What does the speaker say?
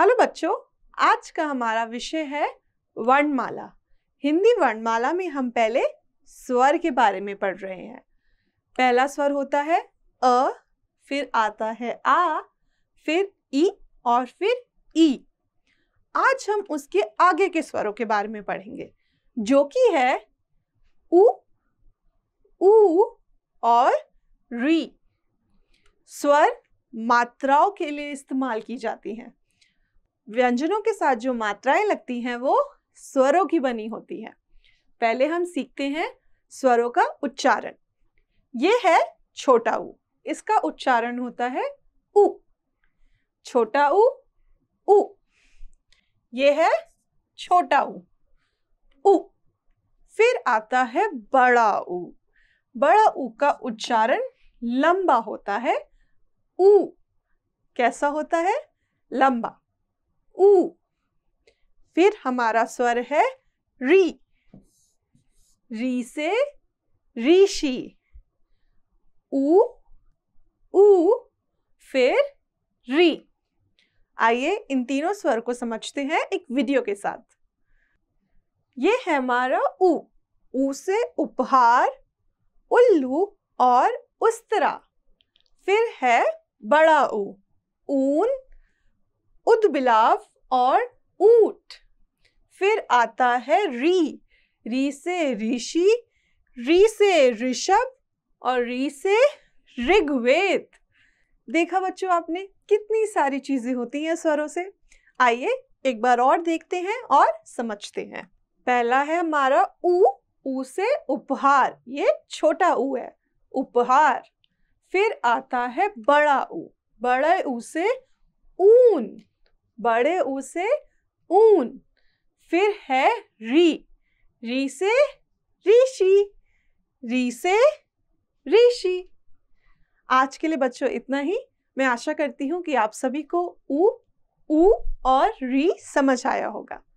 hello बच्चों आज का हमारा विषय है वर्णमाला हिंदी वर्णमाला में हम पहले स्वर के बारे में पढ़ रहे हैं पहला स्वर होता है अ फिर आता है आ फिर ई और फिर ई आज हम उसके आगे के स्वरों के बारे में पढ़ेंगे जो कि है उ उ और री स्वर मात्राओं के लिए इस्तेमाल की जाती हैं व्यंजनों के साथ जो मात्राएं लगती हैं वो स्वरों की बनी होती है पहले हम सीखते हैं स्वरों का उच्चारण ये है छोटा ऊ इसका उच्चारण होता है उ छोटा ऊ उ ये है छोटा ऊ उ फिर आता है बड़ा ऊ बड़ा ऊ का उच्चारण लंबा होता है ऊ कैसा होता है लंबा उ फिर हमारा स्वर है री री से ऋषि ऊ उ फिर री आइए इन तीनों स्वर को समझते हैं एक वीडियो के साथ ये है हमारा उ उ से उपहार उल्लू और उस्तरा फिर है बड़ा ऊन ऊन बिलाफ और ऊट फिर आता है री री से ऋषि री से ऋषभ और री से ऋग्वेद देखा बच्चों आपने कितनी सारी चीजें होती हैं स्वरों से आइए एक बार और देखते हैं और समझते हैं पहला है हमारा ऊ ऊ से उपहार ये छोटा ऊ है उपहार फिर आता है बड़ा ऊ बड़े ऊ से ऊन बड़े ऊ से ऊन फिर है री री से ऋषि री से ऋषि आज के लिए बच्चों इतना ही मैं आशा करती हूँ कि आप सभी को ऊ ऊ और री समझ आया होगा